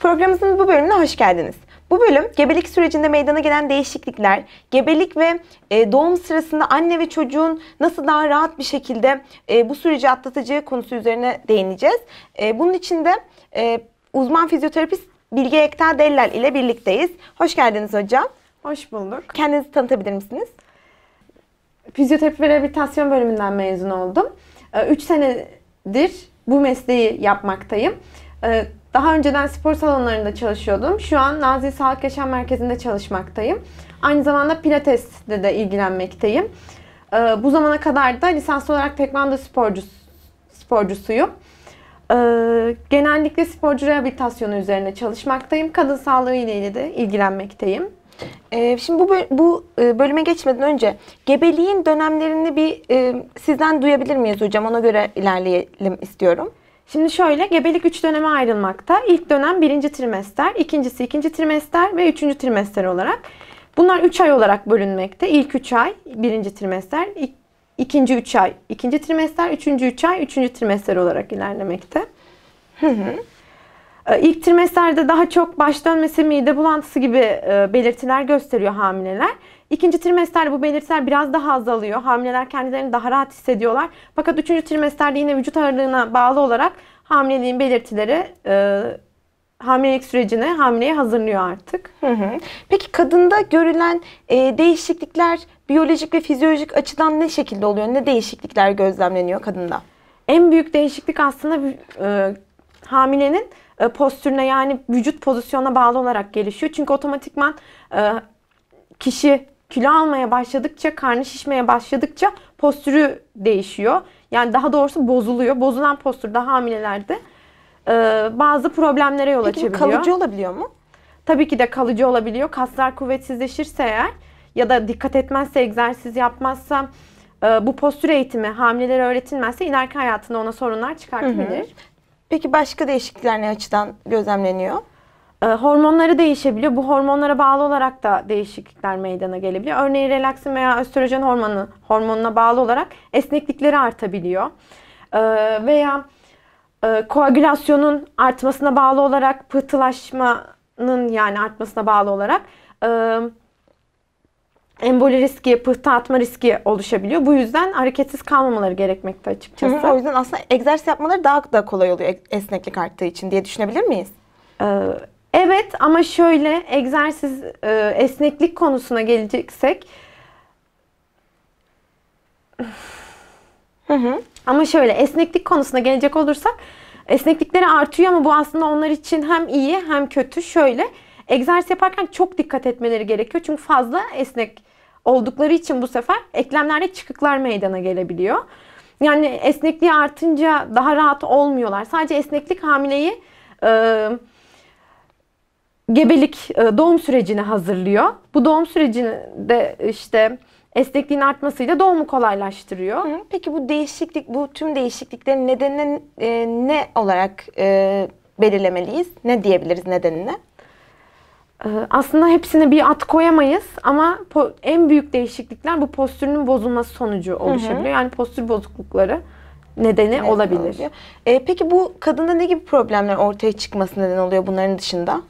Programımızın bu bölümüne hoş geldiniz. Bu bölüm gebelik sürecinde meydana gelen değişiklikler, gebelik ve e, doğum sırasında anne ve çocuğun nasıl daha rahat bir şekilde e, bu süreci atlatacağı konusu üzerine değineceğiz. E, bunun için de e, uzman fizyoterapist Bilge Ekta Dellal ile birlikteyiz. Hoş geldiniz hocam. Hoş bulduk. Kendinizi tanıtabilir misiniz? Fizyoterapi ve rehabilitasyon bölümünden mezun oldum. 3 e, senedir bu mesleği yapmaktayım. E, daha önceden spor salonlarında çalışıyordum. Şu an Nazilli Sağlık Yaşam Merkezi'nde çalışmaktayım. Aynı zamanda pilatesle de ilgilenmekteyim. Ee, bu zamana kadar da lisans olarak tekvando sporcu, sporcusuyum. Ee, genellikle sporcu rehabilitasyonu üzerine çalışmaktayım. Kadın sağlığı ile de ilgilenmekteyim. Ee, şimdi bu bu e, bölüme geçmeden önce gebeliğin dönemlerini bir e, sizden duyabilir miyiz hocam? Ona göre ilerleyelim istiyorum. Şimdi şöyle gebelik 3 döneme ayrılmakta. İlk dönem birinci trimester, ikincisi ikinci trimester ve üçüncü trimester olarak. Bunlar 3 ay olarak bölünmekte. İlk 3 ay birinci trimester, ikinci 3 ay ikinci trimester, 3. üç ay üçüncü trimester olarak ilerlemekte. Hı hı. Ee, ilk trimesterde daha çok baş dönmesi, mide bulantısı gibi e, belirtiler gösteriyor hamileler. İkinci trimesterde bu belirtiler biraz daha azalıyor. Hamileler kendilerini daha rahat hissediyorlar. Fakat üçüncü trimesterde yine vücut ağırlığına bağlı olarak hamileliğin belirtileri e, hamilelik sürecine hamileyi hazırlıyor artık. Hı hı. Peki kadında görülen e, değişiklikler biyolojik ve fizyolojik açıdan ne şekilde oluyor? Ne değişiklikler gözlemleniyor kadında? En büyük değişiklik aslında e, hamilenin e, postürüne yani vücut pozisyonuna bağlı olarak gelişiyor. Çünkü otomatikman e, kişi kilo almaya başladıkça, karnı şişmeye başladıkça postürü değişiyor. Yani daha doğrusu bozuluyor. Bozulan postür daha hamilelerde e, bazı problemlere yol Peki, açabiliyor. Peki kalıcı olabiliyor mu? Tabii ki de kalıcı olabiliyor. Kaslar kuvvetsizleşirse eğer ya da dikkat etmezse, egzersiz yapmazsa, e, bu postür eğitimi hamilelere öğretilmezse inerken hayatında ona sorunlar çıkartabilir. Hı hı. Peki başka değişiklikler ne açıdan gözlemleniyor? Ee, hormonları değişebiliyor. Bu hormonlara bağlı olarak da değişiklikler meydana gelebiliyor. Örneğin relaksin veya östrojen hormonu hormonuna bağlı olarak esneklikleri artabiliyor. Ee, veya e, koagülasyonun artmasına bağlı olarak pıhtılaşmanın yani artmasına bağlı olarak e, emboli riski, pıhtı atma riski oluşabiliyor. Bu yüzden hareketsiz kalmamaları gerekmekte açıkçası. Hı hı, o yüzden aslında egzersiz yapmaları daha da kolay oluyor esneklik arttığı için diye düşünebilir miyiz? Ee, Evet ama şöyle egzersiz e, esneklik konusuna geleceksek Hı hı. Ama şöyle esneklik konusuna gelecek olursak esneklikleri artıyor ama bu aslında onlar için hem iyi hem kötü. Şöyle egzersiz yaparken çok dikkat etmeleri gerekiyor. Çünkü fazla esnek oldukları için bu sefer eklemlerde çıkıklar meydana gelebiliyor. Yani esnekliği artınca daha rahat olmuyorlar. Sadece esneklik hamileyi ıı, gebelik e, doğum sürecini hazırlıyor. Bu doğum sürecinde işte esnekliğin artmasıyla doğumu kolaylaştırıyor. peki bu değişiklik, bu tüm değişikliklerin nedenini e, ne olarak e, belirlemeliyiz? Ne diyebiliriz nedenine? E, aslında hepsine bir at koyamayız ama en büyük değişiklikler bu postürünün bozulması sonucu oluşabiliyor. Hı hı. Yani postür bozuklukları nedeni Neden olabilir. E, peki bu kadında ne gibi problemler ortaya çıkması neden oluyor bunların dışında?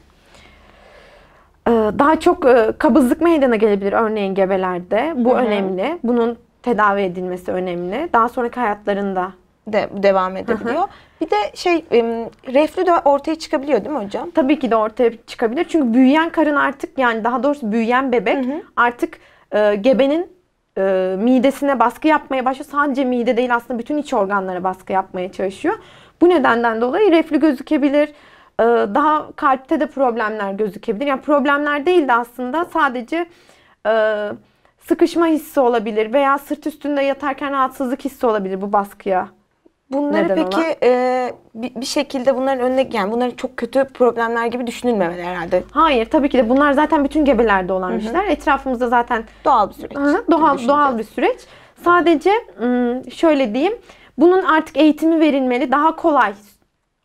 Ee, daha çok e, kabızlık meydana gelebilir örneğin gebelerde. Bu Hı-hı. önemli. Bunun tedavi edilmesi önemli. Daha sonraki hayatlarında de devam edebiliyor. Hı-hı. Bir de şey reflü de ortaya çıkabiliyor değil mi hocam? Tabii ki de ortaya çıkabilir. Çünkü büyüyen karın artık yani daha doğrusu büyüyen bebek Hı-hı. artık e, gebenin e, midesine baskı yapmaya başlıyor. Sadece mide değil aslında bütün iç organlara baskı yapmaya çalışıyor. Bu nedenden dolayı reflü gözükebilir ee, daha kalpte de problemler gözükebilir. Yani problemler değil de aslında sadece e, sıkışma hissi olabilir veya sırt üstünde yatarken rahatsızlık hissi olabilir bu baskıya. Bunları Neden peki e, bir, bir şekilde bunların önüne yani bunları çok kötü problemler gibi düşünülmemeli herhalde. Hayır tabii ki de bunlar zaten bütün gebelerde olan bir şeyler. Etrafımızda zaten doğal bir süreç. Hı, doğal doğal bir süreç. Sadece şöyle diyeyim. Bunun artık eğitimi verilmeli. Daha kolay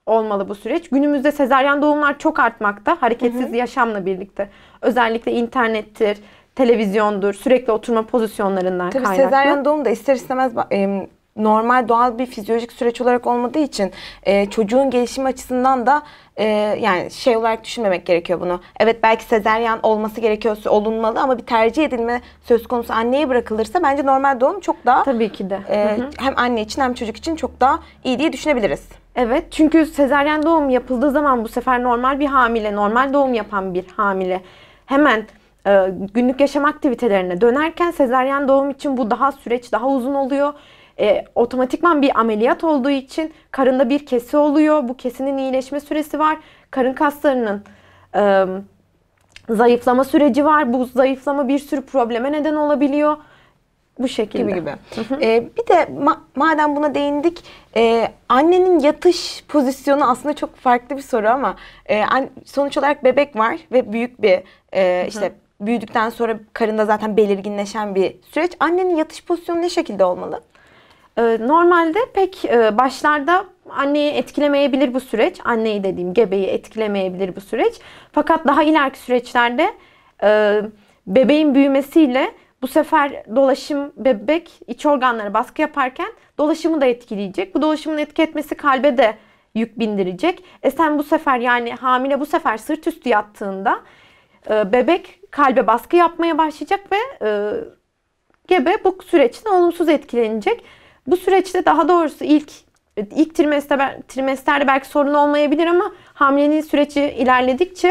olmalı bu süreç. Günümüzde sezaryen doğumlar çok artmakta hareketsiz hı hı. yaşamla birlikte. Özellikle internettir, televizyondur, sürekli oturma pozisyonlarından Tabii kaynaklı. Tabii sezaryen doğum da ister istemez normal doğal bir fizyolojik süreç olarak olmadığı için e, çocuğun gelişim açısından da e, yani şey olarak düşünmemek gerekiyor bunu. Evet belki sezeryan olması gerekiyorsa olunmalı ama bir tercih edilme söz konusu anneye bırakılırsa bence normal doğum çok daha Tabii ki de. E, hem anne için hem çocuk için çok daha iyi diye düşünebiliriz. Evet çünkü sezeryan doğum yapıldığı zaman bu sefer normal bir hamile, normal doğum yapan bir hamile hemen e, günlük yaşam aktivitelerine dönerken sezeryan doğum için bu daha süreç daha uzun oluyor e, otomatikman bir ameliyat olduğu için karında bir kesi oluyor. Bu kesinin iyileşme süresi var. Karın kaslarının e, zayıflama süreci var. Bu zayıflama bir sürü probleme neden olabiliyor. Bu şekilde. Gibi gibi. ee, bir de ma- madem buna değindik, e, annenin yatış pozisyonu aslında çok farklı bir soru ama e, sonuç olarak bebek var ve büyük bir e, işte büyüdükten sonra karında zaten belirginleşen bir süreç. Annenin yatış pozisyonu ne şekilde olmalı? Ee, normalde pek e, başlarda anneyi etkilemeyebilir bu süreç. Anneyi dediğim gebeyi etkilemeyebilir bu süreç. Fakat daha ileriki süreçlerde e, bebeğin büyümesiyle bu sefer dolaşım bebek iç organlara baskı yaparken dolaşımı da etkileyecek. Bu dolaşımın etki etmesi kalbe de yük bindirecek. E sen bu sefer yani hamile bu sefer sırt üstü yattığında e, bebek kalbe baskı yapmaya başlayacak ve gebe bu süreçte olumsuz etkilenecek. Bu süreçte daha doğrusu ilk ilk trimester, trimesterde belki sorun olmayabilir ama hamlenin süreci ilerledikçe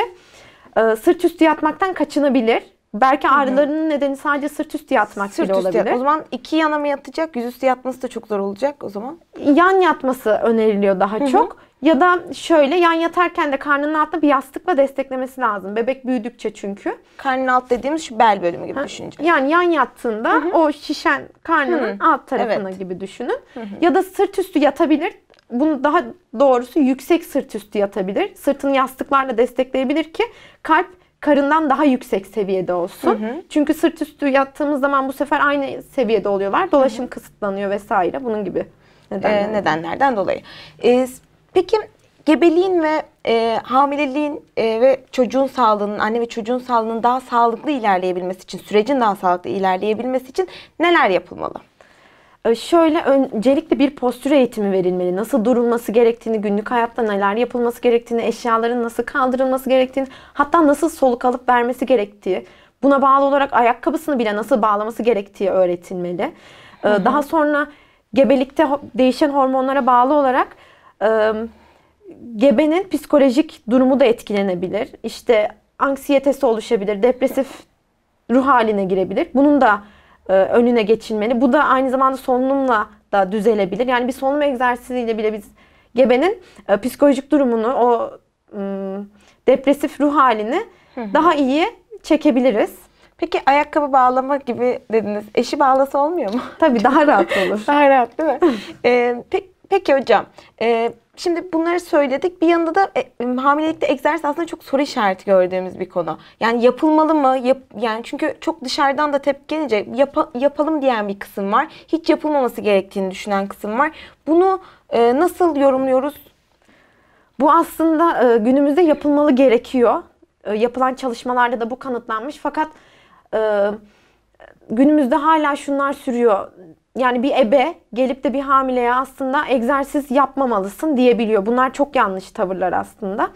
e, sırt üstü yatmaktan kaçınabilir. Belki ağrılarının Hı-hı. nedeni sadece sırt üstü yatmak sırt bile üstü olabilir. Yat. O zaman iki yana mı yatacak? Yüzüstü yatması da çok zor olacak o zaman. Yan yatması öneriliyor daha Hı-hı. çok. Ya da şöyle yan yatarken de karnının altında bir yastıkla desteklemesi lazım. Bebek büyüdükçe çünkü. Karnın alt dediğimiz şu bel bölümü gibi ha, düşünce. Yani yan yattığında Hı-hı. o şişen karnının Hı-hı. alt tarafına evet. gibi düşünün. Hı-hı. Ya da sırt üstü yatabilir. Bunu daha doğrusu yüksek sırt üstü yatabilir. Sırtını yastıklarla destekleyebilir ki kalp karından daha yüksek seviyede olsun. Hı hı. Çünkü sırt üstü yattığımız zaman bu sefer aynı seviyede oluyorlar. Dolaşım hı hı. kısıtlanıyor vesaire bunun gibi nedenlerden, ee, nedenlerden dolayı. Ee, peki gebeliğin ve e, hamileliğin e, ve çocuğun sağlığının, anne ve çocuğun sağlığının daha sağlıklı ilerleyebilmesi için, sürecin daha sağlıklı ilerleyebilmesi için neler yapılmalı? Ee, şöyle öncelikle bir postür eğitimi verilmeli. Nasıl durulması gerektiğini, günlük hayatta neler yapılması gerektiğini, eşyaların nasıl kaldırılması gerektiğini, hatta nasıl soluk alıp vermesi gerektiği, buna bağlı olarak ayakkabısını bile nasıl bağlaması gerektiği öğretilmeli. Hı-hı. Ee, daha sonra gebelikte değişen hormonlara bağlı olarak gebenin psikolojik durumu da etkilenebilir. İşte anksiyetesi oluşabilir, depresif ruh haline girebilir. Bunun da e, önüne geçilmeli. Bu da aynı zamanda solunumla da düzelebilir. Yani bir solunum egzersiziyle bile biz gebenin e, psikolojik durumunu, o depresif ruh halini daha iyi çekebiliriz. Peki ayakkabı bağlama gibi dediniz. Eşi bağlasa olmuyor mu? Tabii daha rahat olur. daha rahat değil mi? ee, pe- peki hocam, e, Şimdi bunları söyledik. Bir yanında da e, hamilelikte egzersiz aslında çok soru işareti gördüğümüz bir konu. Yani yapılmalı mı? Yap, yani çünkü çok dışarıdan da tepki gelince yap, yapalım diyen bir kısım var. Hiç yapılmaması gerektiğini düşünen kısım var. Bunu e, nasıl yorumluyoruz? Bu aslında e, günümüzde yapılmalı gerekiyor. E, yapılan çalışmalarda da bu kanıtlanmış. Fakat e, günümüzde hala şunlar sürüyor yani bir ebe gelip de bir hamileye aslında egzersiz yapmamalısın diyebiliyor. Bunlar çok yanlış tavırlar aslında.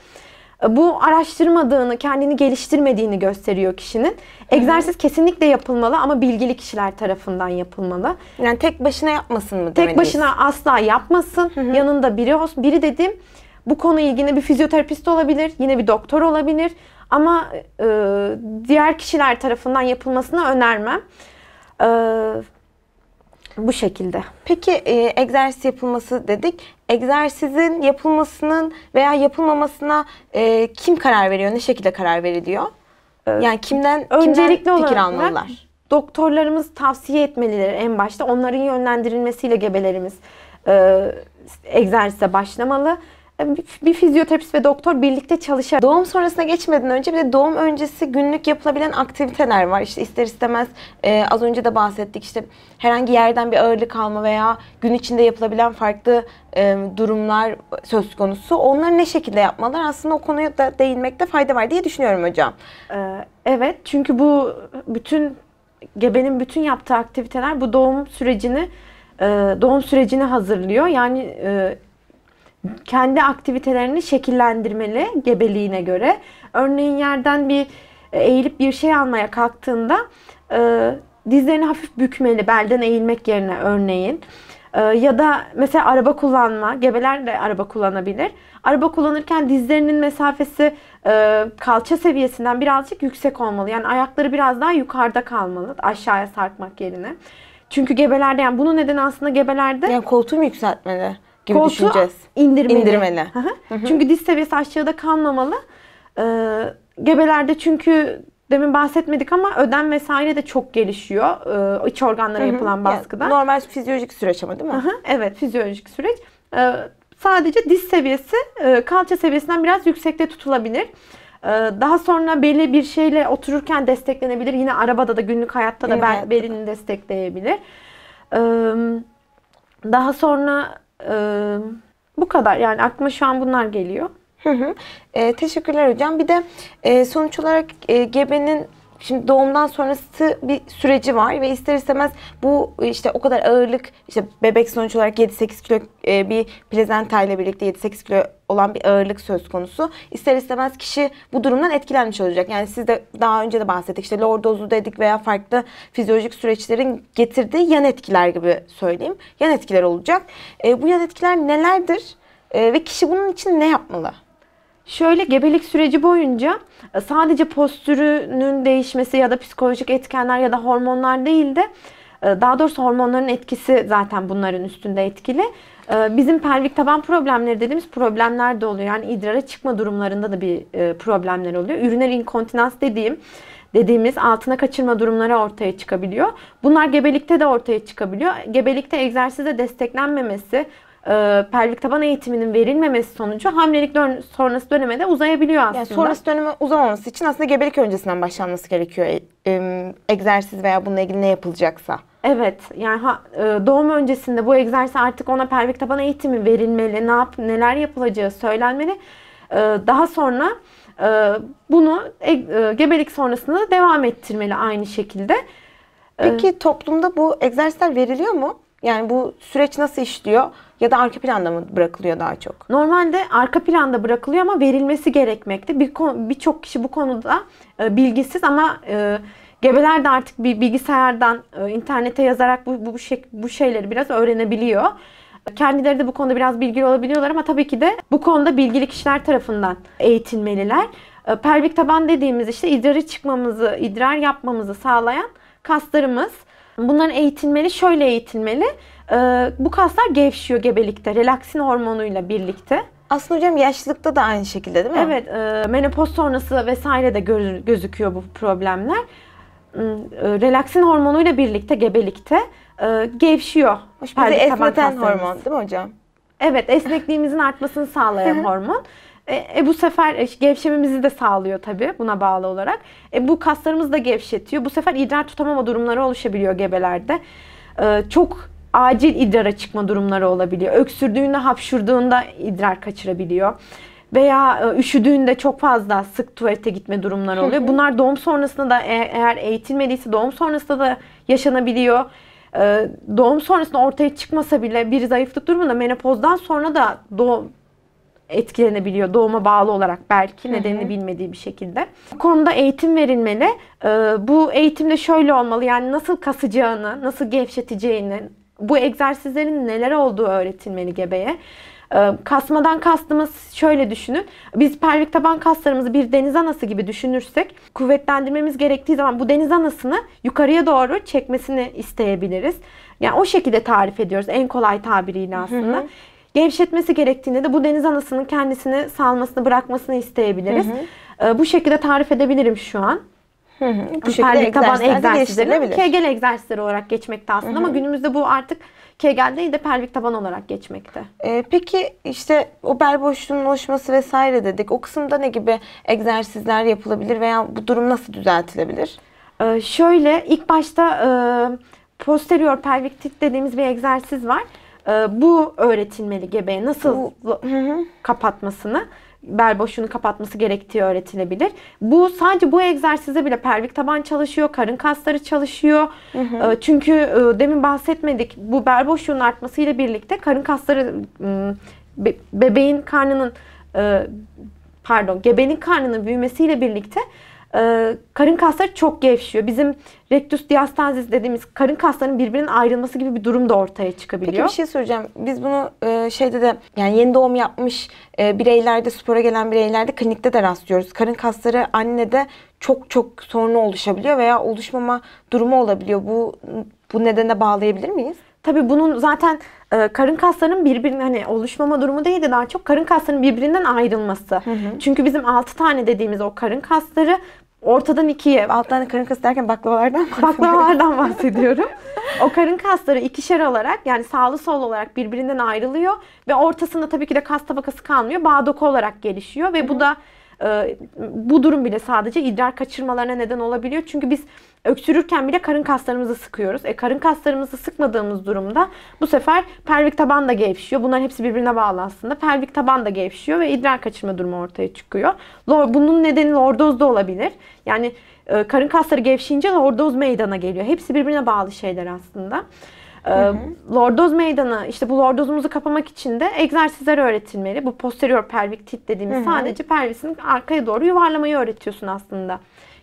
E, bu araştırmadığını, kendini geliştirmediğini gösteriyor kişinin. Egzersiz kesinlikle yapılmalı ama bilgili kişiler tarafından yapılmalı. Yani tek başına yapmasın mı demeliyiz? Tek başına asla yapmasın. Hı hı. Yanında biri olsun. Biri dedim bu konu ilgine bir fizyoterapist olabilir, yine bir doktor olabilir ama e, diğer kişiler tarafından yapılmasını önermem. Eee bu şekilde. Peki e, egzersiz yapılması dedik. Egzersizin yapılmasının veya yapılmamasına e, kim karar veriyor? Ne şekilde karar veriliyor? Ee, yani kimden öncelikli kimden fikir olarak almalılar? Doktorlarımız tavsiye etmeliler en başta. Onların yönlendirilmesiyle gebelerimiz e, egzersize başlamalı bir fizyoterapist ve doktor birlikte çalışarak doğum sonrasına geçmeden önce bir de doğum öncesi günlük yapılabilen aktiviteler var. İşte ister istemez e, az önce de bahsettik işte herhangi yerden bir ağırlık alma veya gün içinde yapılabilen farklı e, durumlar söz konusu. Onları ne şekilde yapmalar aslında o konuya da değinmekte fayda var diye düşünüyorum hocam. Ee, evet çünkü bu bütün gebenin bütün yaptığı aktiviteler bu doğum sürecini e, doğum sürecini hazırlıyor. Yani e, kendi aktivitelerini şekillendirmeli gebeliğine göre. Örneğin yerden bir e, eğilip bir şey almaya kalktığında e, dizlerini hafif bükmeli belden eğilmek yerine örneğin. E, ya da mesela araba kullanma, gebeler de araba kullanabilir. Araba kullanırken dizlerinin mesafesi e, kalça seviyesinden birazcık yüksek olmalı. Yani ayakları biraz daha yukarıda kalmalı aşağıya sarkmak yerine. Çünkü gebelerde yani bunun nedeni aslında gebelerde... Yani koltuğu yükseltmeli? gibi Koltuğu düşüneceğiz. indirmeli. İndirmeli. Hı hı. çünkü diz seviyesi aşağıda kalmamalı. Ee, gebelerde çünkü demin bahsetmedik ama ödem vesaire de çok gelişiyor ee, iç organlara yapılan baskıdan. Yani normal fizyolojik süreç ama değil mi? evet fizyolojik süreç. Ee, sadece diz seviyesi e, kalça seviyesinden biraz yüksekte tutulabilir. Ee, daha sonra belli bir şeyle otururken desteklenebilir. Yine arabada da günlük hayatta da bel, belini destekleyebilir. Ee, daha sonra bu kadar. Yani aklıma şu an bunlar geliyor. Hı hı. E, teşekkürler hocam. Bir de e, sonuç olarak e, gebenin Şimdi doğumdan sonrası bir süreci var ve ister istemez bu işte o kadar ağırlık işte bebek sonuç olarak 7-8 kilo e, bir plezenta ile birlikte 7-8 kilo olan bir ağırlık söz konusu. İster istemez kişi bu durumdan etkilenmiş olacak. Yani siz de daha önce de bahsettik işte lordozlu dedik veya farklı fizyolojik süreçlerin getirdiği yan etkiler gibi söyleyeyim. Yan etkiler olacak. E, bu yan etkiler nelerdir e, ve kişi bunun için ne yapmalı? Şöyle gebelik süreci boyunca e, sadece postürünün değişmesi ya da psikolojik etkenler ya da hormonlar değil de e, daha doğrusu hormonların etkisi zaten bunların üstünde etkili. E, bizim pelvik taban problemleri dediğimiz problemler de oluyor. Yani idrara çıkma durumlarında da bir problemler oluyor. Üriner inkontinans dediğim dediğimiz altına kaçırma durumları ortaya çıkabiliyor. Bunlar gebelikte de ortaya çıkabiliyor. Gebelikte egzersize desteklenmemesi, e, pelvik taban eğitiminin verilmemesi sonucu hamilelik dön sonrası döneme de uzayabiliyor aslında. Yani sonrası döneme uzamaması için aslında gebelik öncesinden başlanması gerekiyor. E, e, egzersiz veya bununla ilgili ne yapılacaksa. Evet yani ha, e, doğum öncesinde bu egzersiz artık ona pelvik taban eğitimi verilmeli. Ne yap neler yapılacağı söylenmeli. E, daha sonra e, bunu e, e, gebelik sonrasında da devam ettirmeli aynı şekilde. E, Peki toplumda bu egzersizler veriliyor mu? Yani bu süreç nasıl işliyor? Ya da arka planda mı bırakılıyor daha çok? Normalde arka planda bırakılıyor ama verilmesi gerekmekte. Birçok bir kişi bu konuda e, bilgisiz ama e, gebeler de artık bir bilgisayardan e, internete yazarak bu bu, bu, şey, bu şeyleri biraz öğrenebiliyor. Kendileri de bu konuda biraz bilgili olabiliyorlar ama tabii ki de bu konuda bilgili kişiler tarafından eğitilmeliler. E, pelvik taban dediğimiz işte idrarı çıkmamızı, idrar yapmamızı sağlayan kaslarımız. Bunların eğitilmeli, şöyle eğitilmeli. Ee, bu kaslar gevşiyor gebelikte relaksin hormonuyla birlikte. Aslında hocam yaşlılıkta da aynı şekilde değil mi? Evet, e, menopoz sonrası vesaire de göz, gözüküyor bu problemler. Hmm, e, relaksin hormonuyla birlikte gebelikte e, gevşiyor. Hoş bizi esneten hormon değil mi hocam? Evet, esnekliğimizin artmasını sağlayan hormon. E, e, bu sefer e, gevşememizi de sağlıyor tabii buna bağlı olarak. E, bu kaslarımız da gevşetiyor. Bu sefer idrar tutamama durumları oluşabiliyor gebelerde. E, çok acil idrara çıkma durumları olabiliyor. Öksürdüğünde, hapşurduğunda idrar kaçırabiliyor. Veya e, üşüdüğünde çok fazla sık tuvalete gitme durumları oluyor. Bunlar doğum sonrasında da e, eğer eğitilmediyse doğum sonrasında da yaşanabiliyor. E, doğum sonrasında ortaya çıkmasa bile bir zayıflık durumunda menopozdan sonra da doğum etkilenebiliyor doğuma bağlı olarak belki nedenini bilmediği bir şekilde. Bu konuda eğitim verilmeli. bu eğitimde şöyle olmalı yani nasıl kasacağını, nasıl gevşeteceğini, bu egzersizlerin neler olduğu öğretilmeli gebeye. Ee, kasmadan kastımız şöyle düşünün. Biz pelvik taban kaslarımızı bir deniz anası gibi düşünürsek kuvvetlendirmemiz gerektiği zaman bu deniz anasını yukarıya doğru çekmesini isteyebiliriz. Yani o şekilde tarif ediyoruz en kolay tabiriyle aslında. Hı hı. Gevşetmesi gerektiğinde de bu deniz anasının kendisini salmasını bırakmasını isteyebiliriz. Hı hı. Ee, bu şekilde tarif edebilirim şu an. Hı hı. Bu taban egzersizleri kegel egzersizleri olarak geçmekte aslında hı hı. ama günümüzde bu artık kegel değil de pelvik taban olarak geçmekte. Ee, peki işte o bel boşluğunun oluşması vesaire dedik. O kısımda ne gibi egzersizler yapılabilir veya bu durum nasıl düzeltilebilir? Ee, şöyle ilk başta e, posterior pelvik tit dediğimiz bir egzersiz var. E, bu öğretilmeli gebeye nasıl bu, hı hı. kapatmasını bel boşluğunu kapatması gerektiği öğretilebilir. Bu sadece bu egzersize bile pelvik taban çalışıyor, karın kasları çalışıyor. Hı hı. Ee, çünkü e, demin bahsetmedik. Bu bel boşluğunun artmasıyla birlikte karın kasları bebeğin karnının e, pardon gebenin karnının büyümesiyle birlikte e, karın kasları çok gevşiyor. Bizim rectus diastasis dediğimiz karın kaslarının birbirinin ayrılması gibi bir durum da ortaya çıkabiliyor. Peki bir şey söyleyeceğim. Biz bunu e, şeyde de yani yeni doğum yapmış e, bireylerde, spora gelen bireylerde klinikte de rastlıyoruz. Karın kasları annede çok çok sorunu oluşabiliyor veya oluşmama durumu olabiliyor. Bu bu nedene bağlayabilir miyiz? Tabii bunun zaten e, karın kaslarının birbirine hani oluşmama durumu değil de daha çok karın kaslarının birbirinden ayrılması. Hı hı. Çünkü bizim 6 tane dediğimiz o karın kasları ortadan ikiye alt tane karın kası derken baklavalardan baklavalardan bahsediyorum. o karın kasları ikişer olarak yani sağlı sol olarak birbirinden ayrılıyor ve ortasında tabii ki de kas tabakası kalmıyor. Bağ doku olarak gelişiyor ve Hı-hı. bu da e, bu durum bile sadece idrar kaçırmalarına neden olabiliyor. Çünkü biz Öksürürken bile karın kaslarımızı sıkıyoruz. E karın kaslarımızı sıkmadığımız durumda bu sefer pelvik taban da gevşiyor. Bunların hepsi birbirine bağlı aslında. Pelvik taban da gevşiyor ve idrar kaçırma durumu ortaya çıkıyor. Bunun nedeni lordoz da olabilir. Yani e, karın kasları gevşeyince lordoz meydana geliyor. Hepsi birbirine bağlı şeyler aslında. E, hı hı. Lordoz meydana işte bu lordozumuzu kapamak için de egzersizler öğretilmeli. Bu posterior pelvik tit dediğimiz hı hı. sadece pelvisin arkaya doğru yuvarlamayı öğretiyorsun aslında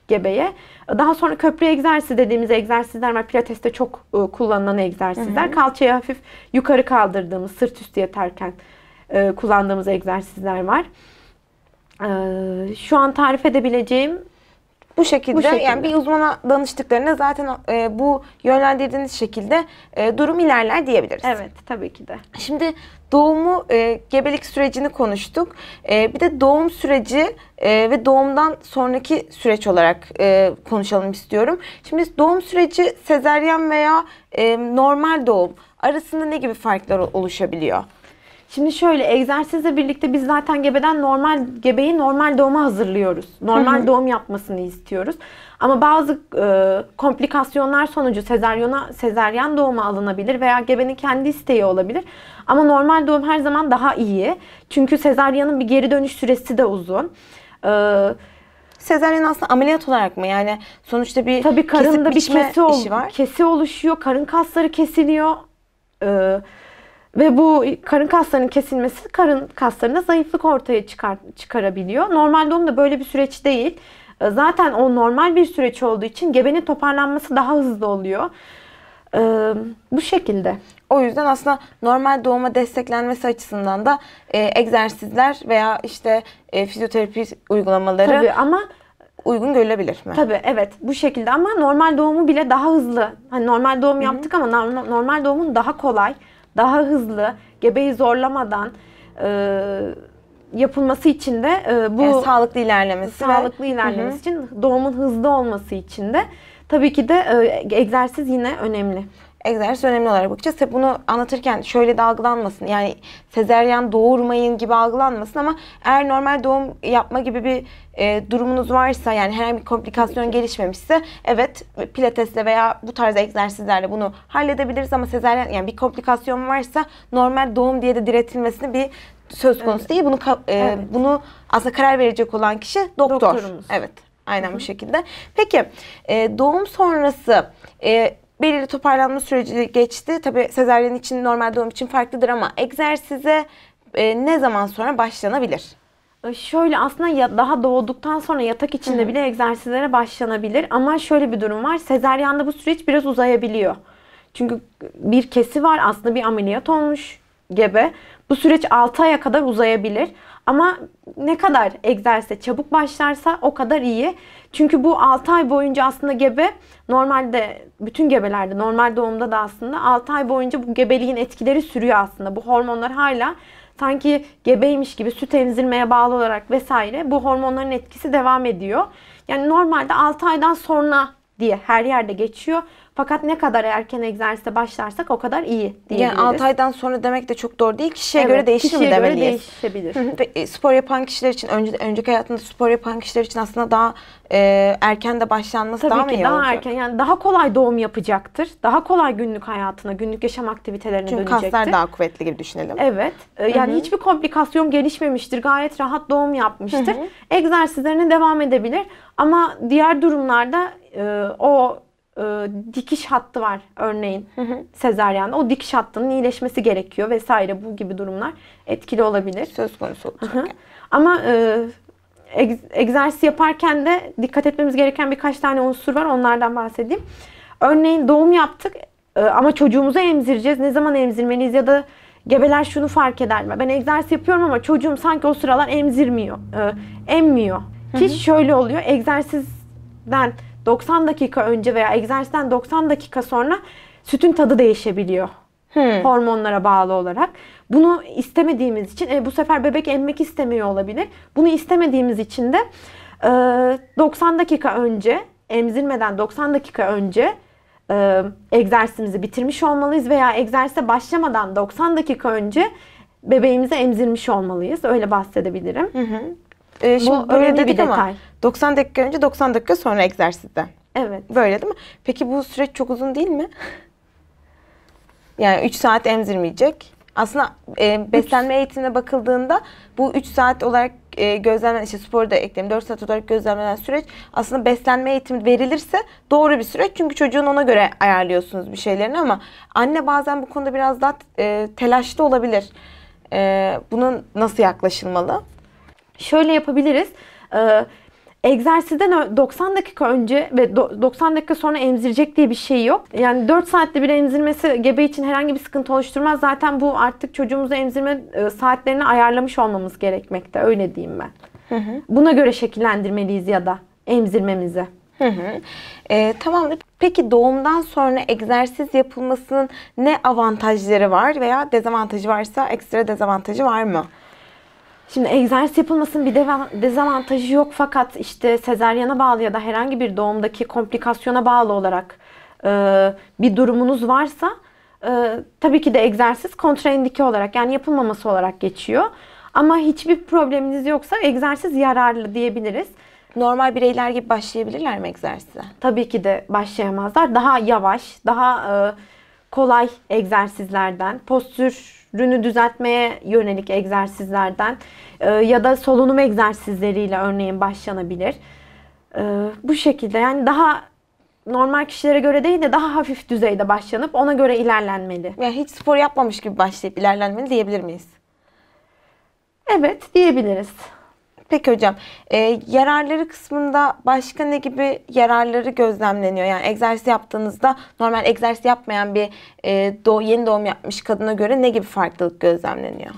gebeye. Daha sonra köprü egzersizi dediğimiz egzersizler var. Pilates'te çok e, kullanılan egzersizler. Hı hı. Kalçayı hafif yukarı kaldırdığımız, sırt üstü yatarken e, kullandığımız egzersizler var. E, şu an tarif edebileceğim bu şekilde, bu şekilde yani bir uzmana danıştıklarında zaten e, bu yönlendirdiğiniz şekilde e, durum ilerler diyebiliriz. Evet tabii ki de. Şimdi doğumu e, gebelik sürecini konuştuk. E, bir de doğum süreci e, ve doğumdan sonraki süreç olarak e, konuşalım istiyorum. Şimdi doğum süreci sezeryen veya e, normal doğum arasında ne gibi farklar oluşabiliyor? Şimdi şöyle egzersizle birlikte biz zaten gebeden normal gebeyi normal doğuma hazırlıyoruz. Normal doğum yapmasını istiyoruz. Ama bazı e, komplikasyonlar sonucu sezaryona sezaryen doğuma alınabilir veya gebenin kendi isteği olabilir. Ama normal doğum her zaman daha iyi. Çünkü sezaryanın bir geri dönüş süresi de uzun. Eee sezaryen aslında ameliyat olarak mı? Yani sonuçta bir Tabii karında kesip bir kesi, ol- var. kesi oluşuyor. Karın kasları kesiliyor. Ee, ve bu karın kaslarının kesilmesi karın kaslarında zayıflık ortaya çıkar, çıkarabiliyor. Normal doğum da böyle bir süreç değil. Ee, zaten o normal bir süreç olduğu için gebenin toparlanması daha hızlı oluyor. Ee, bu şekilde. O yüzden aslında normal doğuma desteklenmesi açısından da e, egzersizler veya işte e, fizyoterapi uygulamaları Tabii ama uygun görülebilir mi? Tabii evet bu şekilde ama normal doğumu bile daha hızlı. Hani normal doğum Hı-hı. yaptık ama normal doğumun daha kolay daha hızlı, gebeyi zorlamadan e, yapılması için de e, bu yani sağlıklı ilerlemesi sağlıklı ve... ilerlemesi hı için doğumun hızlı olması için de tabii ki de e, egzersiz yine önemli egzersiz önemli olarak bakacağız. Tabi bunu anlatırken şöyle de algılanmasın. Yani sezeryan doğurmayın gibi algılanmasın ama eğer normal doğum yapma gibi bir e, durumunuz varsa yani herhangi bir komplikasyon gelişmemişse evet pilatesle veya bu tarz egzersizlerle bunu halledebiliriz ama sezeryan yani bir komplikasyon varsa normal doğum diye de diretilmesini bir söz konusu evet. değil. Bunu e, evet. bunu aslında karar verecek olan kişi doktor. Doktorumuz. Evet. Aynen Hı-hı. bu şekilde. Peki e, doğum sonrası e, belirli toparlanma süreci geçti. Tabi sezaryen için normal doğum için farklıdır ama egzersize e, ne zaman sonra başlanabilir? E, şöyle aslında ya daha doğduktan sonra yatak içinde bile egzersizlere başlanabilir ama şöyle bir durum var. sezaryanda bu süreç biraz uzayabiliyor. Çünkü bir kesi var aslında bir ameliyat olmuş gebe. Bu süreç 6 aya kadar uzayabilir. Ama ne kadar egzersize çabuk başlarsa o kadar iyi. Çünkü bu 6 ay boyunca aslında gebe normalde bütün gebelerde normal doğumda da aslında 6 ay boyunca bu gebeliğin etkileri sürüyor aslında. Bu hormonlar hala sanki gebeymiş gibi süt emzirmeye bağlı olarak vesaire bu hormonların etkisi devam ediyor. Yani normalde 6 aydan sonra diye her yerde geçiyor. Fakat ne kadar erken egzersize başlarsak o kadar iyi diyebiliriz. Yani 6 aydan sonra demek de çok doğru değil. Kişiye evet, göre değişir kişiye mi demeliyiz? Kişiye göre değişebilir. E, spor yapan kişiler için, önce, önceki hayatında spor yapan kişiler için aslında daha e, erken de başlanması Tabii daha mı iyi Tabii ki daha olacak? erken. Yani daha kolay doğum yapacaktır. Daha kolay günlük hayatına, günlük yaşam aktivitelerine Çünkü dönecektir. Çünkü kaslar daha kuvvetli gibi düşünelim. Evet. E, yani Hı-hı. hiçbir komplikasyon gelişmemiştir. Gayet rahat doğum yapmıştır. Hı-hı. Egzersizlerine devam edebilir. Ama diğer durumlarda e, o e, dikiş hattı var örneğin hı sezaryanda. O dikiş hattının iyileşmesi gerekiyor vesaire bu gibi durumlar etkili olabilir. Söz konusu olacak. Hı hı. Ama e, egzersiz yaparken de dikkat etmemiz gereken birkaç tane unsur var. Onlardan bahsedeyim. Örneğin doğum yaptık e, ama çocuğumuzu emzireceğiz. Ne zaman emzirmeliyiz ya da gebeler şunu fark eder mi? Ben egzersiz yapıyorum ama çocuğum sanki o sıralar emzirmiyor, e, emmiyor. Ki hı hı. şöyle oluyor. Egzersizden 90 dakika önce veya egzersizden 90 dakika sonra sütün tadı değişebiliyor. Hmm. Hormonlara bağlı olarak. Bunu istemediğimiz için e, bu sefer bebek emmek istemiyor olabilir. Bunu istemediğimiz için de e, 90 dakika önce emzirmeden 90 dakika önce e, egzersizimizi bitirmiş olmalıyız veya egzersize başlamadan 90 dakika önce bebeğimizi emzirmiş olmalıyız. Öyle bahsedebilirim. Hı hı e, şimdi Bu öyle dedik bir ama 90 dakika önce 90 dakika sonra egzersizde. Evet. Böyle değil mi? Peki bu süreç çok uzun değil mi? yani 3 saat emzirmeyecek. Aslında e, beslenme üç. eğitimine bakıldığında bu 3 saat olarak e, gözlemlenen, işte sporu da ekleyelim 4 saat olarak gözlemlenen süreç aslında beslenme eğitimi verilirse doğru bir süreç. Çünkü çocuğun ona göre ayarlıyorsunuz bir şeylerini ama anne bazen bu konuda biraz daha e, telaşlı olabilir. E, bunun nasıl yaklaşılmalı? Şöyle yapabiliriz. Ee, egzersizden 90 dakika önce ve 90 dakika sonra emzirecek diye bir şey yok. Yani 4 saatte bir emzirmesi gebe için herhangi bir sıkıntı oluşturmaz. Zaten bu artık çocuğumuzu emzirme e, saatlerini ayarlamış olmamız gerekmekte. Öyle diyeyim ben. Hı hı. Buna göre şekillendirmeliyiz ya da emzirmemizi. Hı hı. E, ee, tamamdır. Peki doğumdan sonra egzersiz yapılmasının ne avantajları var veya dezavantajı varsa ekstra dezavantajı var mı? Şimdi egzersiz yapılmasının bir dezavantajı yok fakat işte sezeryana bağlı ya da herhangi bir doğumdaki komplikasyona bağlı olarak e, bir durumunuz varsa e, tabii ki de egzersiz kontraindike olarak yani yapılmaması olarak geçiyor. Ama hiçbir probleminiz yoksa egzersiz yararlı diyebiliriz. Normal bireyler gibi başlayabilirler mi egzersize? Tabii ki de başlayamazlar. Daha yavaş, daha e, kolay egzersizlerden, postür rünü düzeltmeye yönelik egzersizlerden e, ya da solunum egzersizleriyle örneğin başlanabilir. E, bu şekilde yani daha normal kişilere göre değil de daha hafif düzeyde başlanıp ona göre ilerlenmeli. Yani hiç spor yapmamış gibi başlayıp ilerlenmeli diyebilir miyiz? Evet diyebiliriz. Peki hocam, e, yararları kısmında başka ne gibi yararları gözlemleniyor? Yani egzersiz yaptığınızda normal egzersiz yapmayan bir e, doğ, yeni doğum yapmış kadına göre ne gibi farklılık gözlemleniyor?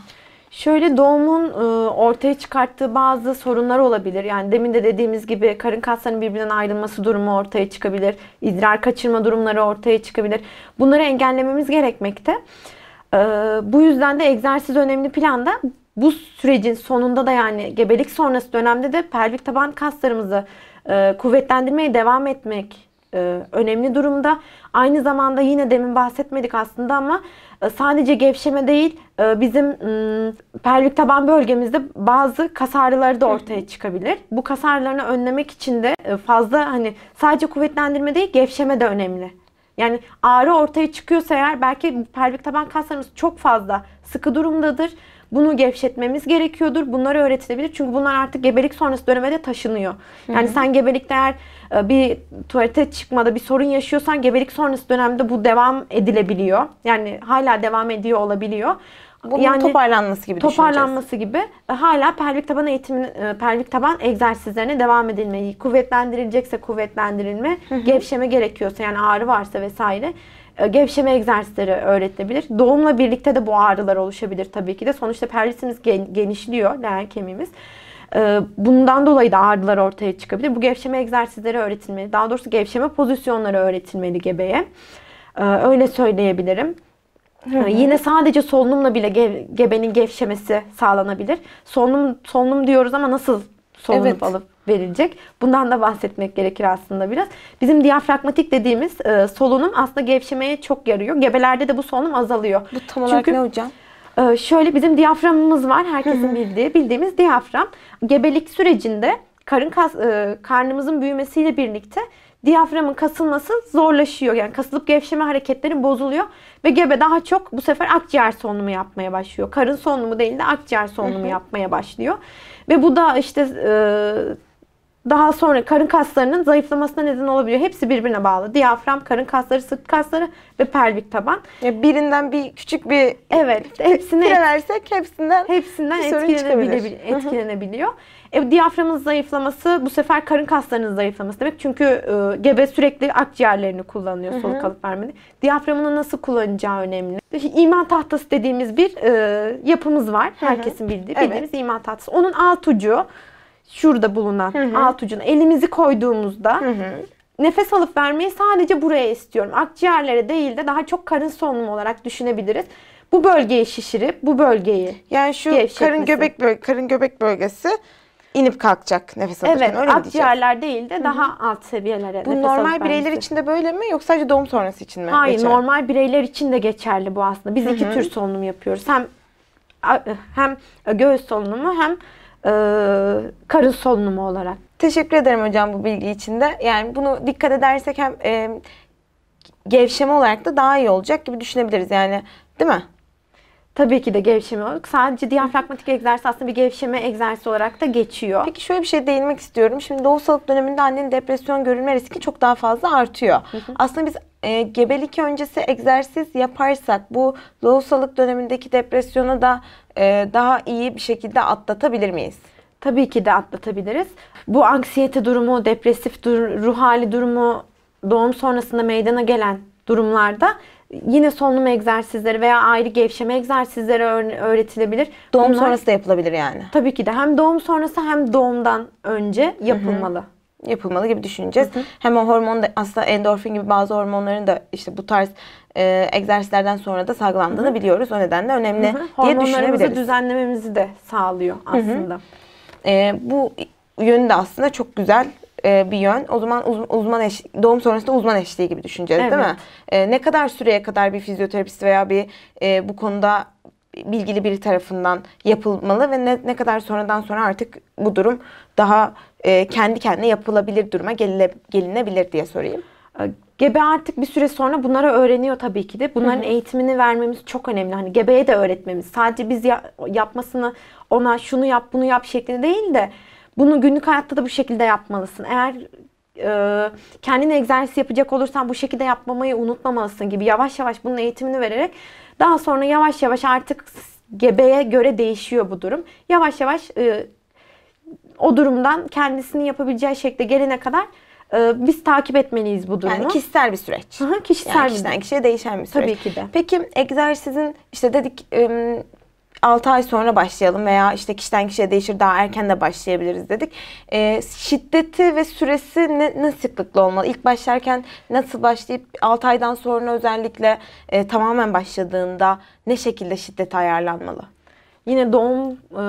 Şöyle doğumun e, ortaya çıkarttığı bazı sorunlar olabilir. Yani demin de dediğimiz gibi karın kaslarının birbirinden ayrılması durumu ortaya çıkabilir. İdrar kaçırma durumları ortaya çıkabilir. Bunları engellememiz gerekmekte. E, bu yüzden de egzersiz önemli planda bu sürecin sonunda da yani gebelik sonrası dönemde de pelvik taban kaslarımızı e, kuvvetlendirmeye devam etmek e, önemli durumda. Aynı zamanda yine demin bahsetmedik aslında ama e, sadece gevşeme değil e, bizim m, pelvik taban bölgemizde bazı kas ağrıları da ortaya çıkabilir. Bu kas ağrılarını önlemek için de e, fazla hani sadece kuvvetlendirme değil gevşeme de önemli. Yani ağrı ortaya çıkıyorsa eğer belki pelvik taban kaslarımız çok fazla sıkı durumdadır bunu gevşetmemiz gerekiyordur. Bunlar öğretilebilir. Çünkü bunlar artık gebelik sonrası döneme de taşınıyor. Yani Hı-hı. sen gebelikte eğer e, bir tuvalete çıkmada bir sorun yaşıyorsan gebelik sonrası dönemde bu devam edilebiliyor. Yani hala devam ediyor olabiliyor. Bunun yani toparlanması gibi toparlanması gibi e, hala pelvik taban eğitimi, e, pelvik taban egzersizlerine devam edilmeyi kuvvetlendirilecekse kuvvetlendirilme, hı hı. gevşeme gerekiyorsa yani ağrı varsa vesaire e, gevşeme egzersizleri öğretilebilir. Doğumla birlikte de bu ağrılar oluşabilir tabii ki de. Sonuçta perlisimiz genişliyor, leğen kemiğimiz. E, bundan dolayı da ağrılar ortaya çıkabilir. Bu gevşeme egzersizleri öğretilmeli. Daha doğrusu gevşeme pozisyonları öğretilmeli gebeye. E, öyle söyleyebilirim. Hı hı. Yine sadece solunumla bile gebenin gevşemesi sağlanabilir. Solunum solunum diyoruz ama nasıl solunup evet. alıp verilecek. Bundan da bahsetmek gerekir aslında biraz. Bizim diyafragmatik dediğimiz e, solunum aslında gevşemeye çok yarıyor. Gebelerde de bu solunum azalıyor. Bu tam olarak Çünkü, ne hocam? E, şöyle bizim diyaframımız var. Herkesin bildiği, bildiğimiz diyafram. Gebelik sürecinde karın kas, e, karnımızın büyümesiyle birlikte diyaframın kasılması zorlaşıyor. Yani kasılıp gevşeme hareketleri bozuluyor ve gebe daha çok bu sefer akciğer solunumu yapmaya başlıyor. Karın solunumu değil de akciğer solunumu yapmaya başlıyor. Ve bu da işte e, daha sonra karın kaslarının zayıflamasına neden olabiliyor. Hepsi birbirine bağlı. Diyafram, karın kasları, sırt kasları ve pelvik taban. Ya e, birinden bir küçük bir Evet, hepsine et- hepsinden hepsinden bir sorun etkilenebilir, etkilenebiliyor. E, diyaframın zayıflaması bu sefer karın kaslarının zayıflaması demek. Çünkü e, gebe sürekli akciğerlerini kullanıyor Hı-hı. soluk alıp vermedi. Diyaframını nasıl kullanacağı önemli. İman tahtası dediğimiz bir e, yapımız var. Hı-hı. Herkesin bildiği evet. bildiğimiz iman tahtası. Onun alt ucu şurada bulunan Hı-hı. alt ucuna elimizi koyduğumuzda Hı-hı nefes alıp vermeyi sadece buraya istiyorum. Akciğerlere değil de daha çok karın solunumu olarak düşünebiliriz. Bu bölgeyi şişirip bu bölgeyi Yani şu karın göbek bölge, karın göbek bölgesi inip kalkacak nefes alırken evet, öyle mi değil de Hı-hı. daha alt seviyelere Bu nefes normal bireyler için de böyle mi yoksa sadece doğum sonrası için mi? Hayır geçerli? normal bireyler için de geçerli bu aslında. Biz Hı-hı. iki tür solunum yapıyoruz. Hem hem e, göğüs solunumu hem e, karın solunumu olarak. Teşekkür ederim hocam bu bilgi için de. Yani bunu dikkat edersek hem e, gevşeme olarak da daha iyi olacak gibi düşünebiliriz yani değil mi? Tabii ki de gevşeme olarak. Sadece diyafragmatik egzersiz aslında bir gevşeme egzersizi olarak da geçiyor. Peki şöyle bir şey değinmek istiyorum. Şimdi doğusalık döneminde annenin depresyon görülme riski çok daha fazla artıyor. Aslında biz e, gebelik öncesi egzersiz yaparsak bu lohusalık dönemindeki depresyonu da e, daha iyi bir şekilde atlatabilir miyiz? Tabii ki de atlatabiliriz. Bu anksiyete durumu, depresif dur ruh hali durumu, doğum sonrasında meydana gelen durumlarda Yine solunum egzersizleri veya ayrı gevşeme egzersizleri öğretilebilir. Doğum Bunlar, sonrası da yapılabilir yani. Tabii ki de hem doğum sonrası hem doğumdan önce yapılmalı. Hı hı yapılmalı gibi düşüneceğiz. Hı hı. Hem o hormon da aslında endorfin gibi bazı hormonların da işte bu tarz e, egzersizlerden sonra da salgılandığını hı hı. biliyoruz. O nedenle önemli hı hı. diye düşünebiliriz. düzenlememizi de sağlıyor aslında. E, bu yönü de aslında çok güzel e, bir yön. O zaman uz, uzman eş, doğum sonrasında uzman eşliği gibi düşüneceğiz evet. değil mi? E, ne kadar süreye kadar bir fizyoterapist veya bir e, bu konuda bilgili biri tarafından yapılmalı ve ne, ne kadar sonradan sonra artık bu durum daha e, kendi kendine yapılabilir duruma geline, gelinebilir diye sorayım. E, gebe artık bir süre sonra bunları öğreniyor tabii ki de. Bunların Hı-hı. eğitimini vermemiz çok önemli. Hani gebeye de öğretmemiz. Sadece biz ya- yapmasını ona şunu yap bunu yap şeklinde değil de bunu günlük hayatta da bu şekilde yapmalısın. Eğer e, kendin egzersiz yapacak olursan bu şekilde yapmamayı unutmamalısın gibi yavaş yavaş bunun eğitimini vererek daha sonra yavaş yavaş artık gebeye göre değişiyor bu durum. Yavaş yavaş e, o durumdan kendisini yapabileceği şekle gelene kadar e, biz takip etmeliyiz bu durumu. Yani kişisel bir süreç. Hı hı, kişisel yani kişiden bir... kişiye değişen bir süreç. Tabii ki de. Peki egzersizin işte dedik 6 ay sonra başlayalım veya işte kişiden kişiye değişir daha erken de başlayabiliriz dedik. E, şiddeti ve süresi ne, ne sıklıkla olmalı? İlk başlarken nasıl başlayıp 6 aydan sonra özellikle e, tamamen başladığında ne şekilde şiddet ayarlanmalı? Yine doğum e,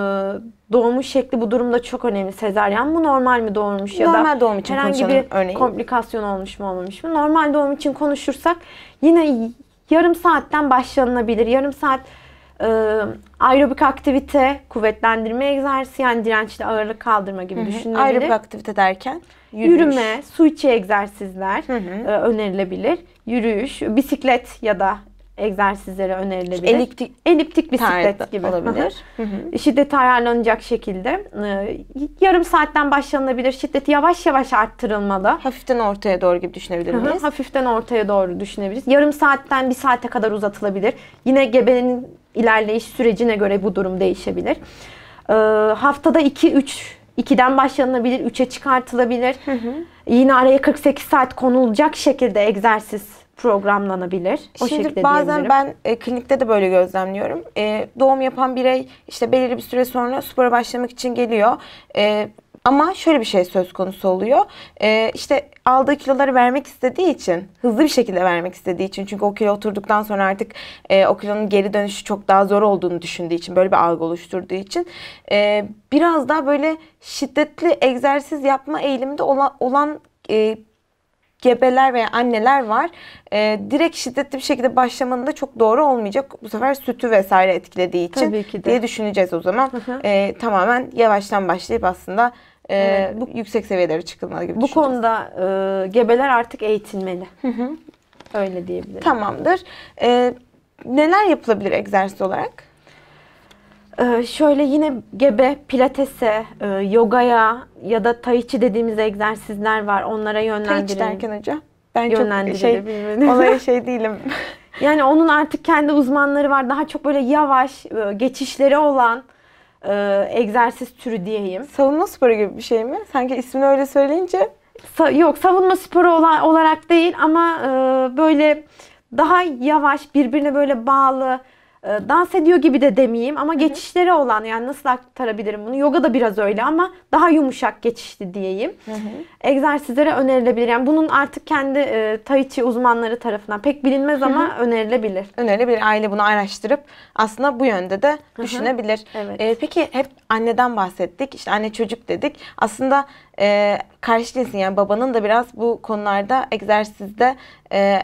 doğumun şekli bu durumda çok önemli. Sezaryen mi normal mi doğurmuş ya normal da doğum için herhangi bir örneğin. komplikasyon olmuş mu olmamış mı? Normal doğum için konuşursak yine yarım saatten başlanılabilir. Yarım saat e, aerobik aktivite, kuvvetlendirme egzersizi yani dirençli ağırlık kaldırma gibi düşünülebilir. Aerobik aktivite derken? Yürüyüş. Yürüme, su içi egzersizler E, önerilebilir. Yürüyüş, bisiklet ya da egzersizlere önerilebilir. İşte eliptik, eliptik bisiklet gibi olabilir. Hı hı. Şiddet ayarlanacak şekilde e, yarım saatten başlanabilir. Şiddeti yavaş yavaş arttırılmalı. Hafiften ortaya doğru gibi düşünebilir miyiz? Hı hı. Hafiften ortaya doğru düşünebiliriz. Yarım saatten bir saate kadar uzatılabilir. Yine gebenin ilerleyiş sürecine göre bu durum değişebilir. E, haftada 2-3 2'den başlanabilir, 3'e çıkartılabilir. Hı hı. Yine araya 48 saat konulacak şekilde egzersiz programlanabilir. O Şimdi şekilde bazen ben e, klinikte de böyle gözlemliyorum. E, doğum yapan birey işte belirli bir süre sonra spora başlamak için geliyor. E, ama şöyle bir şey söz konusu oluyor. Ee, işte aldığı kiloları vermek istediği için, hızlı bir şekilde vermek istediği için. Çünkü o kilo oturduktan sonra artık e, o kilonun geri dönüşü çok daha zor olduğunu düşündüğü için, böyle bir algı oluşturduğu için. E, biraz daha böyle şiddetli egzersiz yapma eğilimde olan, olan e, gebeler veya anneler var. E, direkt şiddetli bir şekilde başlamanın da çok doğru olmayacak. Bu sefer sütü vesaire etkilediği için Tabii ki de. diye düşüneceğiz o zaman. Hı hı. E, tamamen yavaştan başlayıp aslında evet, ee, bu, yüksek seviyelere çıkılmalı gibi Bu konuda e, gebeler artık eğitilmeli. Hı hı. Öyle diyebilirim. Tamamdır. E, neler yapılabilir egzersiz olarak? Ee, şöyle yine gebe pilatese, e, yogaya ya da tai chi dediğimiz egzersizler var. Onlara yönlendirin. Tai chi derken hocam? Ben çok şey, bilmedim. olaya şey değilim. yani onun artık kendi uzmanları var. Daha çok böyle yavaş, e, geçişleri olan e, egzersiz türü diyeyim. Savunma sporu gibi bir şey mi? Sanki ismini öyle söyleyince. Sa- yok savunma sporu olan, olarak değil ama e, böyle daha yavaş birbirine böyle bağlı ee, dans ediyor gibi de demeyeyim ama geçişleri olan yani nasıl aktarabilirim bunu? Yoga da biraz öyle ama daha yumuşak geçişli diyeyim. Hı hı. Egzersizlere önerilebilir. Yani bunun artık kendi e, tai chi uzmanları tarafından pek bilinmez ama hı hı. önerilebilir. Önerilebilir. Aile bunu araştırıp aslında bu yönde de hı hı. düşünebilir. Evet. E, peki hep anneden bahsettik. İşte anne çocuk dedik. Aslında e, karşı cinsin yani babanın da biraz bu konularda egzersizde e,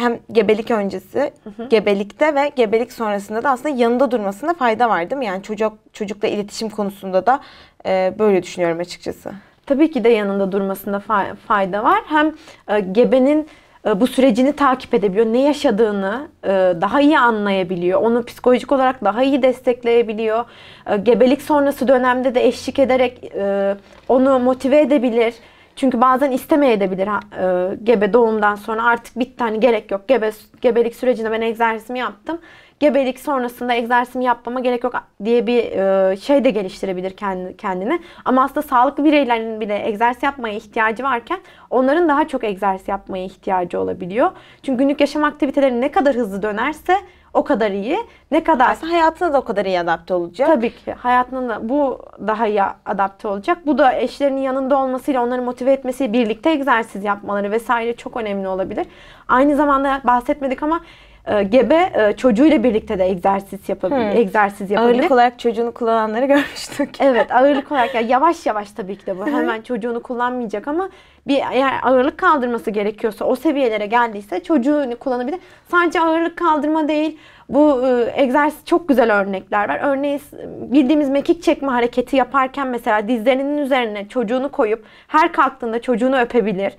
hem gebelik öncesi, hı hı. gebelikte ve gebelik sonrasında da aslında yanında durmasında fayda var değil mi? Yani çocuk çocukla iletişim konusunda da e, böyle düşünüyorum açıkçası. Tabii ki de yanında durmasında fayda var. Hem e, gebenin e, bu sürecini takip edebiliyor. Ne yaşadığını e, daha iyi anlayabiliyor. Onu psikolojik olarak daha iyi destekleyebiliyor. E, gebelik sonrası dönemde de eşlik ederek onu motive edebilir. Çünkü bazen istemeyebilir e, gebe doğumdan sonra artık bitti hani gerek yok. Gebe, gebelik sürecinde ben egzersizimi yaptım. Gebelik sonrasında egzersizimi yapmama gerek yok diye bir e, şey de geliştirebilir kendi, kendini. Ama aslında sağlıklı bireylerin bile egzersiz yapmaya ihtiyacı varken onların daha çok egzersiz yapmaya ihtiyacı olabiliyor. Çünkü günlük yaşam aktiviteleri ne kadar hızlı dönerse o kadar iyi. Ne kadar Aslında hayatına da o kadar iyi adapte olacak. Tabii ki. Hayatına da bu daha iyi adapte olacak. Bu da eşlerinin yanında olmasıyla onları motive etmesi, birlikte egzersiz yapmaları vesaire çok önemli olabilir. Aynı zamanda bahsetmedik ama ee, gebe e, çocuğuyla birlikte de egzersiz yapabilir. Hmm. Egzersiz yapabilir. Ağırlık olarak çocuğunu kullananları görmüştük. Evet, ağırlık olarak yani yavaş yavaş tabii ki de bu. Hemen çocuğunu kullanmayacak ama bir eğer ağırlık kaldırması gerekiyorsa o seviyelere geldiyse çocuğunu kullanabilir. Sadece ağırlık kaldırma değil. Bu e, egzersiz çok güzel örnekler var. Örneğin bildiğimiz mekik çekme hareketi yaparken mesela dizlerinin üzerine çocuğunu koyup her kalktığında çocuğunu öpebilir.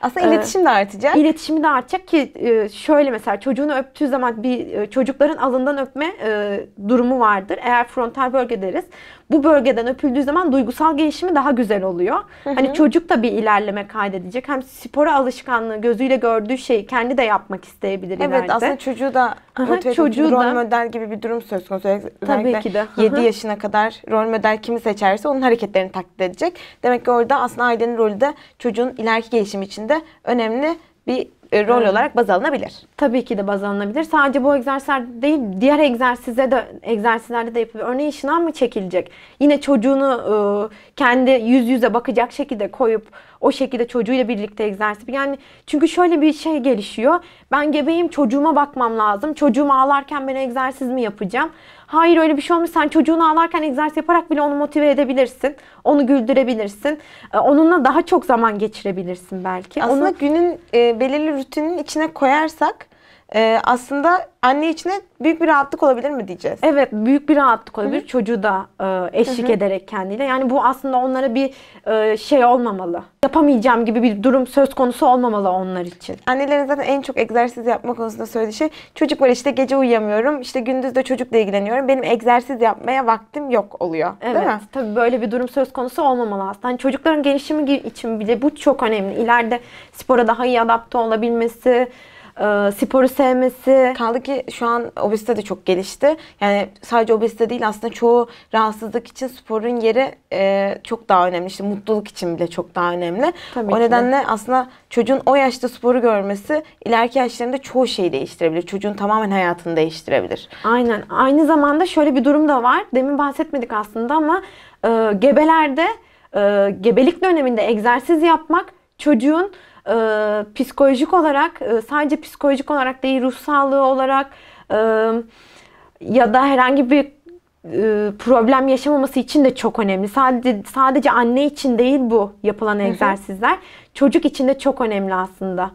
Aslında iletişim de artacak. İletişimi de artacak ki e, şöyle mesela çocuğunu öptüğü zaman bir e, çocukların alından öpme e, durumu vardır. Eğer frontal bölge deriz bu bölgeden öpüldüğü zaman duygusal gelişimi daha güzel oluyor. Hı hı. Hani çocuk da bir ilerleme kaydedecek. Hem spora alışkanlığı gözüyle gördüğü şeyi kendi de yapmak isteyebilir evet, ileride. Evet aslında çocuğu da motive çocuğu rol da, model gibi bir durum söz konusu. Özellikle tabii ki de. 7 yaşına kadar rol model kimi seçerse onun hareketlerini taklit edecek. Demek ki orada aslında ailenin rolü de çocuğun ileriki gelişim için de önemli bir e, rol evet. olarak baz alınabilir. Tabii ki de baz alınabilir. Sadece bu egzersizler değil, diğer egzersize de egzersizlerde de yapılıyor. Örneğin şınav mı çekilecek? Yine çocuğunu ıı, kendi yüz yüze bakacak şekilde koyup o şekilde çocuğuyla birlikte egzersiz. Yani çünkü şöyle bir şey gelişiyor. Ben gebeyim çocuğuma bakmam lazım. Çocuğum ağlarken ben egzersiz mi yapacağım? Hayır öyle bir şey olmuş. Sen çocuğunu ağlarken egzersiz yaparak bile onu motive edebilirsin. Onu güldürebilirsin. Ee, onunla daha çok zaman geçirebilirsin belki. Aslında onu... günün e, belirli rutinin içine koyarsak e, aslında anne içine büyük bir rahatlık olabilir mi diyeceğiz? Evet büyük bir rahatlık olabilir. Hı-hı. Çocuğu da e, eşlik Hı-hı. ederek kendiyle. Yani bu aslında onlara bir e, şey olmamalı. Yapamayacağım gibi bir durum söz konusu olmamalı onlar için. Annelerin zaten en çok egzersiz yapma konusunda söylediği şey çocuk var işte gece uyuyamıyorum. işte gündüz de çocukla ilgileniyorum. Benim egzersiz yapmaya vaktim yok oluyor. Evet değil mi? tabii böyle bir durum söz konusu olmamalı aslında. Hani çocukların gelişimi için bile bu çok önemli. İleride spora daha iyi adapte olabilmesi, e, sporu sevmesi. Kaldı ki şu an obezite de çok gelişti. Yani sadece obezite değil aslında çoğu rahatsızlık için sporun yeri e, çok daha önemli. İşte mutluluk için bile çok daha önemli. Tabii o ki. nedenle aslında çocuğun o yaşta sporu görmesi ileriki yaşlarında çoğu şeyi değiştirebilir. Çocuğun tamamen hayatını değiştirebilir. Aynen. Aynı zamanda şöyle bir durum da var. Demin bahsetmedik aslında ama e, gebelerde e, gebelik döneminde egzersiz yapmak çocuğun e, psikolojik olarak e, sadece psikolojik olarak değil ruh sağlığı olarak e, ya da herhangi bir e, problem yaşamaması için de çok önemli. Sadece sadece anne için değil bu yapılan egzersizler. Hı hı. Çocuk için de çok önemli aslında.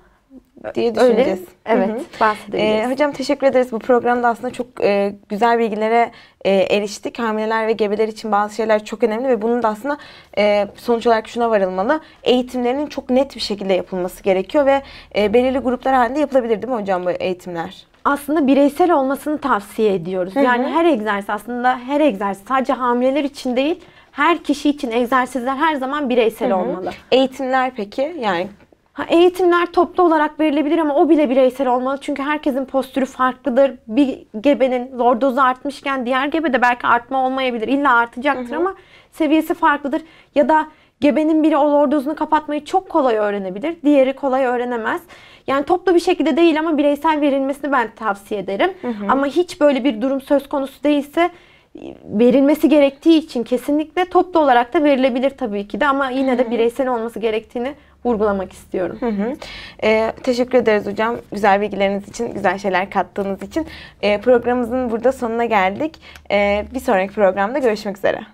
Ee, diye düşüneceğiz. Öyle, evet, Hı-hı. Ee, hocam teşekkür ederiz. Bu programda aslında çok e, güzel bilgilere e, eriştik. Hamileler ve gebeler için bazı şeyler çok önemli ve bunun da aslında e, sonuç olarak şuna varılmalı. Eğitimlerinin çok net bir şekilde yapılması gerekiyor ve e, belirli gruplar halinde yapılabilir değil mi hocam bu eğitimler? aslında bireysel olmasını tavsiye ediyoruz. Hı hı. Yani her egzersiz aslında her egzersiz sadece hamileler için değil her kişi için egzersizler her zaman bireysel Hı-hı. olmalı. Eğitimler peki yani Ha, eğitimler toplu olarak verilebilir ama o bile bireysel olmalı. Çünkü herkesin postürü farklıdır. Bir gebenin zor dozu artmışken diğer gebede belki artma olmayabilir. İlla artacaktır hı hı. ama seviyesi farklıdır. Ya da gebenin biri o zor dozunu kapatmayı çok kolay öğrenebilir. Diğeri kolay öğrenemez. Yani toplu bir şekilde değil ama bireysel verilmesini ben tavsiye ederim. Hı hı. Ama hiç böyle bir durum söz konusu değilse verilmesi gerektiği için kesinlikle toplu olarak da verilebilir tabii ki de ama yine de bireysel olması gerektiğini vurgulamak istiyorum. Hı hı. E, teşekkür ederiz hocam. Güzel bilgileriniz için, güzel şeyler kattığınız için. E, programımızın burada sonuna geldik. E, bir sonraki programda görüşmek üzere.